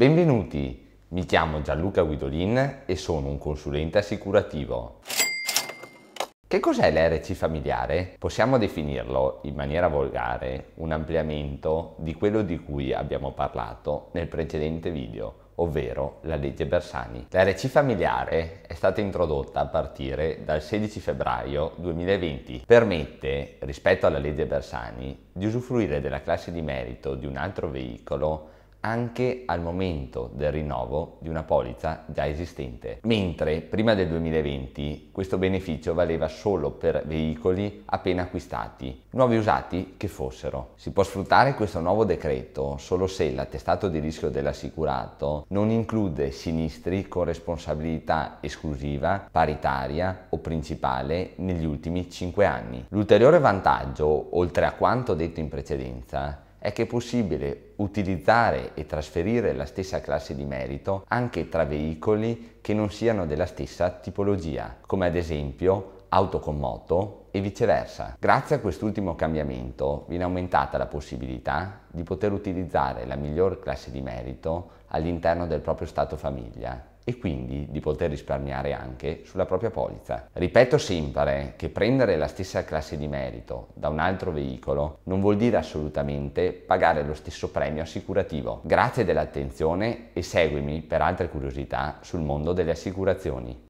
Benvenuti, mi chiamo Gianluca Guidolin e sono un consulente assicurativo. Che cos'è l'RC familiare? Possiamo definirlo in maniera volgare un ampliamento di quello di cui abbiamo parlato nel precedente video, ovvero la legge Bersani. L'RC familiare è stata introdotta a partire dal 16 febbraio 2020. Permette, rispetto alla legge Bersani, di usufruire della classe di merito di un altro veicolo anche al momento del rinnovo di una polizza già esistente, mentre prima del 2020 questo beneficio valeva solo per veicoli appena acquistati, nuovi usati che fossero. Si può sfruttare questo nuovo decreto solo se l'attestato di rischio dell'assicurato non include sinistri con responsabilità esclusiva, paritaria o principale negli ultimi 5 anni. L'ulteriore vantaggio, oltre a quanto detto in precedenza, è che è possibile utilizzare e trasferire la stessa classe di merito anche tra veicoli che non siano della stessa tipologia, come ad esempio auto con moto e viceversa. Grazie a quest'ultimo cambiamento viene aumentata la possibilità di poter utilizzare la miglior classe di merito all'interno del proprio stato famiglia e quindi di poter risparmiare anche sulla propria polizza. Ripeto sempre che prendere la stessa classe di merito da un altro veicolo non vuol dire assolutamente pagare lo stesso premio assicurativo. Grazie dell'attenzione e seguimi per altre curiosità sul mondo delle assicurazioni.